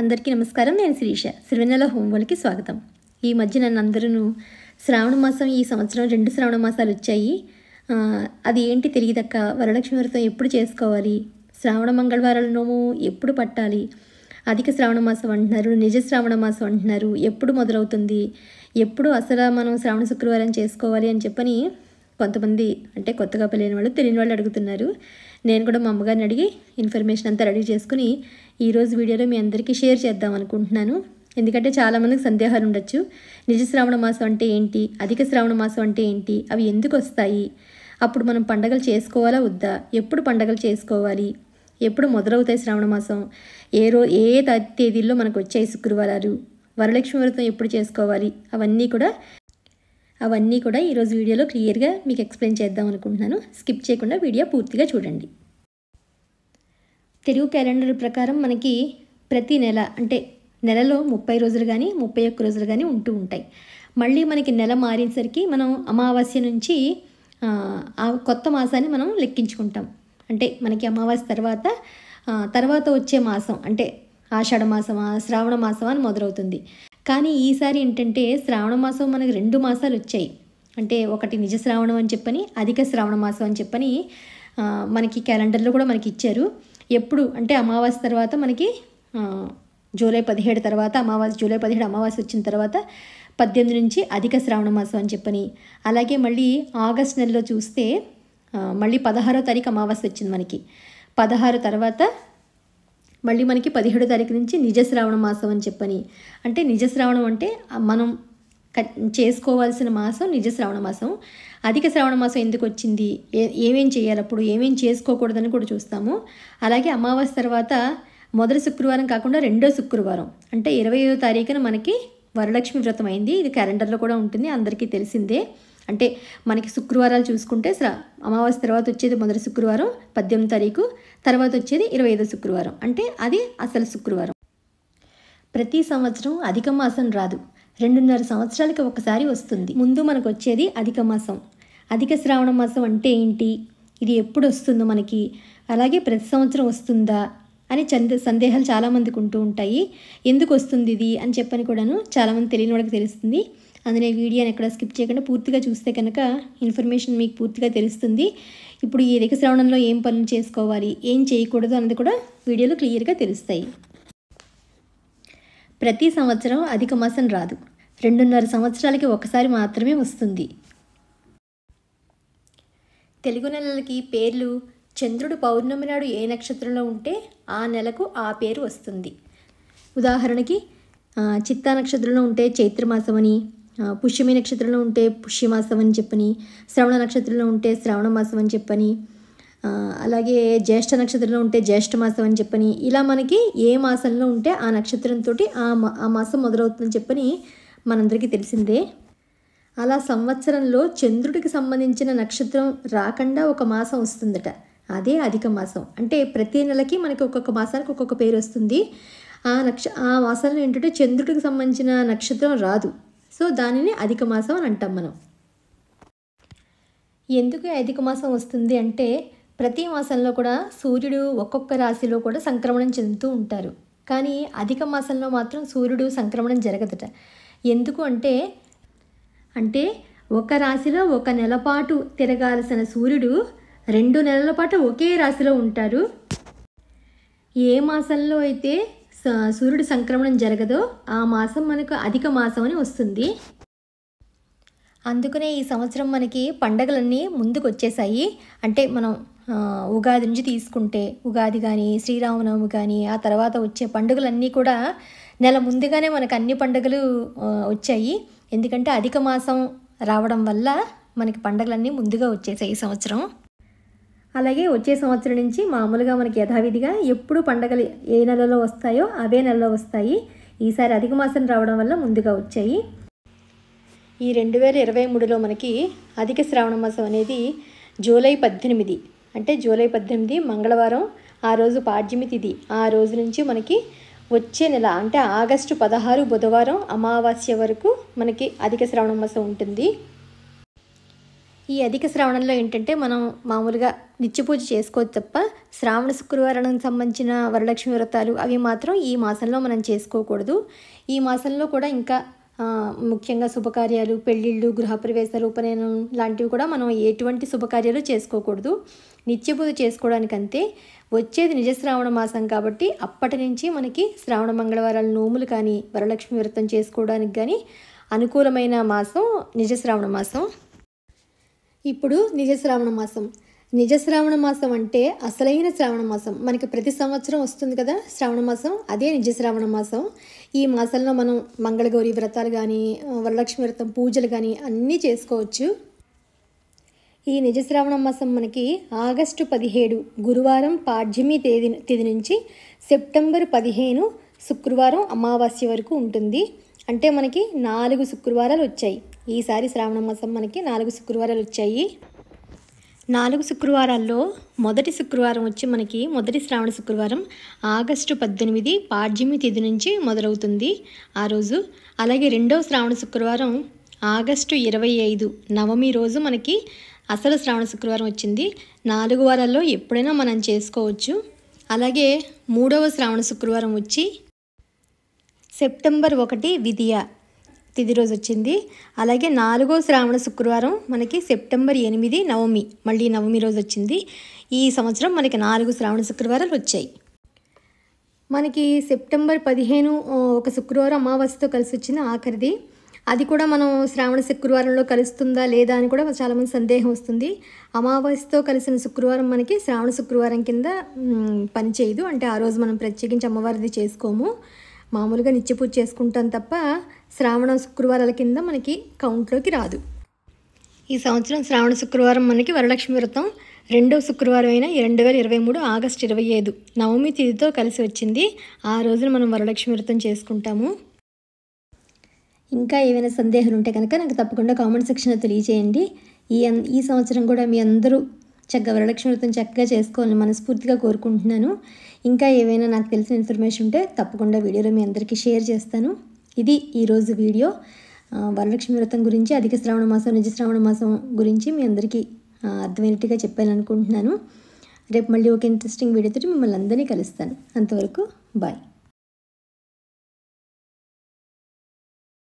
అందరికీ నమస్కారం నేను శిరీష సిరివెన్నెల హోంవర్క్కి స్వాగతం ఈ మధ్య నన్ను అందరూ శ్రావణ మాసం ఈ సంవత్సరం రెండు శ్రావణ మాసాలు వచ్చాయి అది ఏంటి తెలియదక్క వరలక్ష్మి వ్రతం ఎప్పుడు చేసుకోవాలి శ్రావణ మంగళవారాలను ఎప్పుడు పట్టాలి అధిక శ్రావణ మాసం అంటున్నారు నిజ శ్రావణ మాసం అంటున్నారు ఎప్పుడు మొదలవుతుంది ఎప్పుడు అసలు మనం శ్రావణ శుక్రవారం చేసుకోవాలి అని చెప్పని కొంతమంది అంటే కొత్తగా పెళ్ళైన వాళ్ళు తెలియని వాళ్ళు అడుగుతున్నారు నేను కూడా మా అమ్మగారిని అడిగి ఇన్ఫర్మేషన్ అంతా రెడీ చేసుకుని ఈరోజు వీడియోలో మీ అందరికీ షేర్ చేద్దాం అనుకుంటున్నాను ఎందుకంటే చాలామందికి సందేహాలు ఉండొచ్చు నిజ శ్రావణ మాసం అంటే ఏంటి అధిక శ్రావణ మాసం అంటే ఏంటి అవి ఎందుకు వస్తాయి అప్పుడు మనం పండగలు చేసుకోవాలా వద్దా ఎప్పుడు పండగలు చేసుకోవాలి ఎప్పుడు మొదలవుతాయి శ్రావణ మాసం ఏ రో ఏ తేదీల్లో మనకు వచ్చాయి శుక్రవారాలు వరలక్ష్మి వ్రతం ఎప్పుడు చేసుకోవాలి అవన్నీ కూడా అవన్నీ కూడా ఈరోజు వీడియోలో క్లియర్గా మీకు ఎక్స్ప్లెయిన్ చేద్దాం అనుకుంటున్నాను స్కిప్ చేయకుండా వీడియో పూర్తిగా చూడండి తెలుగు క్యాలెండర్ ప్రకారం మనకి ప్రతి నెల అంటే నెలలో ముప్పై రోజులు కానీ ముప్పై ఒక్క రోజులు కానీ ఉంటూ ఉంటాయి మళ్ళీ మనకి నెల మారేసరికి మనం అమావాస్య నుంచి ఆ కొత్త మాసాన్ని మనం లెక్కించుకుంటాం అంటే మనకి అమావాస్య తర్వాత తర్వాత వచ్చే మాసం అంటే ఆషాఢ మాసమా శ్రావణ మాసమా అని మొదలవుతుంది కానీ ఈసారి ఏంటంటే శ్రావణ మాసం మనకు రెండు మాసాలు వచ్చాయి అంటే ఒకటి నిజ శ్రావణం అని చెప్పని అధిక శ్రావణ మాసం అని చెప్పని మనకి క్యాలెండర్లో కూడా మనకి ఇచ్చారు ఎప్పుడు అంటే అమావాస్య తర్వాత మనకి జూలై పదిహేడు తర్వాత అమావాస్య జూలై పదిహేడు అమావాస్య వచ్చిన తర్వాత పద్దెనిమిది నుంచి అధిక శ్రావణ మాసం అని చెప్పని అలాగే మళ్ళీ ఆగస్ట్ నెలలో చూస్తే మళ్ళీ పదహారో తారీఖు అమావాస్య వచ్చింది మనకి పదహారు తర్వాత మళ్ళీ మనకి పదిహేడో తారీఖు నుంచి నిజశ్రావణ మాసం అని చెప్పని అంటే నిజశ్రావణం అంటే మనం చేసుకోవాల్సిన మాసం నిజశ్రావణ మాసం అధిక శ్రావణ మాసం ఎందుకు వచ్చింది ఏ ఏమేం చేయాలి అప్పుడు ఏమేం చేసుకోకూడదని కూడా చూస్తాము అలాగే అమావాస్య తర్వాత మొదటి శుక్రవారం కాకుండా రెండో శుక్రవారం అంటే ఇరవయో తారీఖున మనకి వరలక్ష్మి వ్రతం అయింది ఇది క్యాలెండర్లో కూడా ఉంటుంది అందరికీ తెలిసిందే అంటే మనకి శుక్రవారాలు చూసుకుంటే అమావాస్య తర్వాత వచ్చేది మొదటి శుక్రవారం పద్దెనిమిది తారీఖు తర్వాత వచ్చేది ఇరవై ఐదో శుక్రవారం అంటే అది అసలు శుక్రవారం ప్రతి సంవత్సరం అధిక మాసం రాదు రెండున్నర సంవత్సరాలకి ఒకసారి వస్తుంది ముందు మనకు వచ్చేది అధిక మాసం అధిక శ్రావణ మాసం అంటే ఏంటి ఇది ఎప్పుడు వస్తుందో మనకి అలాగే ప్రతి సంవత్సరం వస్తుందా అని చంద సందేహాలు చాలామందికి ఉంటూ ఉంటాయి ఎందుకు వస్తుంది ఇది అని చెప్పని కూడాను చాలామంది తెలియని వాళ్ళకి తెలుస్తుంది అందులో వీడియోని ఎక్కడ స్కిప్ చేయకుండా పూర్తిగా చూస్తే కనుక ఇన్ఫర్మేషన్ మీకు పూర్తిగా తెలుస్తుంది ఇప్పుడు ఈ రికశ్రవణంలో ఏం పనులు చేసుకోవాలి ఏం చేయకూడదు అన్నది కూడా వీడియోలో క్లియర్గా తెలుస్తాయి ప్రతి సంవత్సరం అధిక మాసం రాదు రెండున్నర సంవత్సరాలకి ఒకసారి మాత్రమే వస్తుంది తెలుగు నెలలకి పేర్లు చంద్రుడు పౌర్ణమి నాడు ఏ నక్షత్రంలో ఉంటే ఆ నెలకు ఆ పేరు వస్తుంది ఉదాహరణకి చిత్తా నక్షత్రంలో ఉంటే చైత్రమాసం అని పుష్యమి నక్షత్రంలో ఉంటే పుష్యమాసం అని చెప్పని శ్రవణ నక్షత్రంలో ఉంటే శ్రవణ మాసం అని చెప్పని అలాగే జ్యేష్ఠ నక్షత్రంలో ఉంటే జ్యేష్ఠ మాసం అని చెప్పని ఇలా మనకి ఏ మాసంలో ఉంటే ఆ నక్షత్రంతో ఆ మా ఆ మాసం మొదలవుతుందని చెప్పని మనందరికీ తెలిసిందే అలా సంవత్సరంలో చంద్రుడికి సంబంధించిన నక్షత్రం రాకుండా ఒక మాసం వస్తుందట అదే అధిక మాసం అంటే ప్రతి నెలకి మనకి ఒక్కొక్క మాసానికి ఒక్కొక్క పేరు వస్తుంది ఆ నక్ష ఆ మాసంలో ఏంటంటే చంద్రుడికి సంబంధించిన నక్షత్రం రాదు సో దానిని అధిక మాసం అని అంటాం మనం ఎందుకు అధిక మాసం వస్తుంది అంటే ప్రతి మాసంలో కూడా సూర్యుడు ఒక్కొక్క రాశిలో కూడా సంక్రమణం చెందుతూ ఉంటారు కానీ అధిక మాసంలో మాత్రం సూర్యుడు సంక్రమణం జరగదట ఎందుకు అంటే అంటే ఒక రాశిలో ఒక నెల పాటు తిరగాల్సిన సూర్యుడు రెండు నెలల పాటు ఒకే రాశిలో ఉంటారు ఏ మాసంలో అయితే సూర్యుడు సంక్రమణం జరగదో ఆ మాసం మనకు అధిక మాసం అని వస్తుంది అందుకనే ఈ సంవత్సరం మనకి పండగలన్నీ ముందుకు వచ్చేసాయి అంటే మనం ఉగాది నుంచి తీసుకుంటే ఉగాది కానీ శ్రీరామనవమి కానీ ఆ తర్వాత వచ్చే పండుగలన్నీ కూడా నెల ముందుగానే మనకు అన్ని పండుగలు వచ్చాయి ఎందుకంటే అధిక మాసం రావడం వల్ల మనకి పండుగలన్నీ ముందుగా వచ్చేసాయి ఈ సంవత్సరం అలాగే వచ్చే సంవత్సరం నుంచి మామూలుగా మనకి యథావిధిగా ఎప్పుడు పండగలు ఏ నెలలో వస్తాయో అవే నెలలో వస్తాయి ఈసారి అధిక మాసం రావడం వల్ల ముందుగా వచ్చాయి ఈ రెండు వేల ఇరవై మూడులో మనకి అధిక శ్రావణ మాసం అనేది జూలై పద్దెనిమిది అంటే జూలై పద్దెనిమిది మంగళవారం ఆ రోజు పాడ్యమి తిథి ఆ రోజు నుంచి మనకి వచ్చే నెల అంటే ఆగస్టు పదహారు బుధవారం అమావాస్య వరకు మనకి అధిక శ్రావణ మాసం ఉంటుంది ఈ అధిక శ్రావణంలో ఏంటంటే మనం మామూలుగా నిత్య పూజ చేసుకోవచ్చు తప్ప శ్రావణ శుక్రవారానికి సంబంధించిన వరలక్ష్మి వ్రతాలు అవి మాత్రం ఈ మాసంలో మనం చేసుకోకూడదు ఈ మాసంలో కూడా ఇంకా ముఖ్యంగా శుభకార్యాలు పెళ్ళిళ్ళు గృహప్రవేశాలు ఉపనయనం లాంటివి కూడా మనం ఎటువంటి శుభకార్యాలు చేసుకోకూడదు నిత్య పూజ చేసుకోవడానికంతే వచ్చేది నిజశ్రావణ మాసం కాబట్టి అప్పటి నుంచి మనకి శ్రావణ మంగళవారాలు నోములు కానీ వరలక్ష్మి వ్రతం చేసుకోవడానికి కానీ అనుకూలమైన మాసం నిజశ్రావణ మాసం ఇప్పుడు నిజశ్రావణ మాసం నిజ శ్రావణ మాసం అంటే అసలైన శ్రావణ మాసం మనకి ప్రతి సంవత్సరం వస్తుంది కదా శ్రావణ మాసం అదే నిజశ్రావణ మాసం ఈ మాసంలో మనం మంగళగౌరి వ్రతాలు కానీ వరలక్ష్మి వ్రతం పూజలు కానీ అన్నీ చేసుకోవచ్చు ఈ నిజశ్రావణ మాసం మనకి ఆగస్టు పదిహేడు గురువారం పాడ్యమి తేదీ తేదీ నుంచి సెప్టెంబర్ పదిహేను శుక్రవారం అమావాస్య వరకు ఉంటుంది అంటే మనకి నాలుగు శుక్రవారాలు వచ్చాయి ఈసారి శ్రావణ మాసం మనకి నాలుగు శుక్రవారాలు వచ్చాయి నాలుగు శుక్రవారాల్లో మొదటి శుక్రవారం వచ్చి మనకి మొదటి శ్రావణ శుక్రవారం ఆగస్టు పద్దెనిమిది పాడ్యమి తిథి నుంచి మొదలవుతుంది ఆ రోజు అలాగే రెండవ శ్రావణ శుక్రవారం ఆగస్టు ఇరవై ఐదు నవమి రోజు మనకి అసలు శ్రావణ శుక్రవారం వచ్చింది నాలుగు వారాల్లో ఎప్పుడైనా మనం చేసుకోవచ్చు అలాగే మూడవ శ్రావణ శుక్రవారం వచ్చి సెప్టెంబర్ ఒకటి విధియ తిది రోజు వచ్చింది అలాగే నాలుగో శ్రావణ శుక్రవారం మనకి సెప్టెంబర్ ఎనిమిది నవమి మళ్ళీ నవమి రోజు వచ్చింది ఈ సంవత్సరం మనకి నాలుగు శ్రావణ శుక్రవారాలు వచ్చాయి మనకి సెప్టెంబర్ పదిహేను ఒక శుక్రవారం అమావాస్యతో కలిసి వచ్చింది ఆఖరిది అది కూడా మనం శ్రావణ శుక్రవారంలో కలుస్తుందా లేదా అని కూడా చాలామంది సందేహం వస్తుంది అమావాస్యతో కలిసిన శుక్రవారం మనకి శ్రావణ శుక్రవారం కింద పనిచేయదు అంటే ఆ రోజు మనం ప్రత్యేకించి అమ్మవారిది చేసుకోము మామూలుగా నిత్య పూజ చేసుకుంటాం తప్ప శ్రావణ శుక్రవారాల కింద మనకి కౌంట్లోకి రాదు ఈ సంవత్సరం శ్రావణ శుక్రవారం మనకి వరలక్ష్మి వ్రతం రెండవ శుక్రవారం అయిన రెండు వేల ఇరవై మూడు ఆగస్టు ఇరవై ఐదు నవమి తిథితో కలిసి వచ్చింది ఆ రోజున మనం వరలక్ష్మి వ్రతం చేసుకుంటాము ఇంకా ఏమైనా సందేహాలు ఉంటే కనుక నాకు తప్పకుండా కామెంట్ సెక్షన్లో తెలియజేయండి ఈ ఈ సంవత్సరం కూడా మీ అందరూ చక్కగా వరలక్ష్మి వ్రతం చక్కగా చేసుకోవాలని మనస్ఫూర్తిగా కోరుకుంటున్నాను ఇంకా ఏవైనా నాకు తెలిసిన ఇన్ఫర్మేషన్ ఉంటే తప్పకుండా వీడియోలో మీ అందరికీ షేర్ చేస్తాను ఇది ఈరోజు వీడియో వరలక్ష్మి వ్రతం గురించి అధిక శ్రావణ మాసం శ్రావణ మాసం గురించి మీ అందరికీ అర్థమైనట్టుగా చెప్పాలనుకుంటున్నాను రేపు మళ్ళీ ఒక ఇంట్రెస్టింగ్ వీడియోతో మిమ్మల్ని అందరినీ కలుస్తాను అంతవరకు బాయ్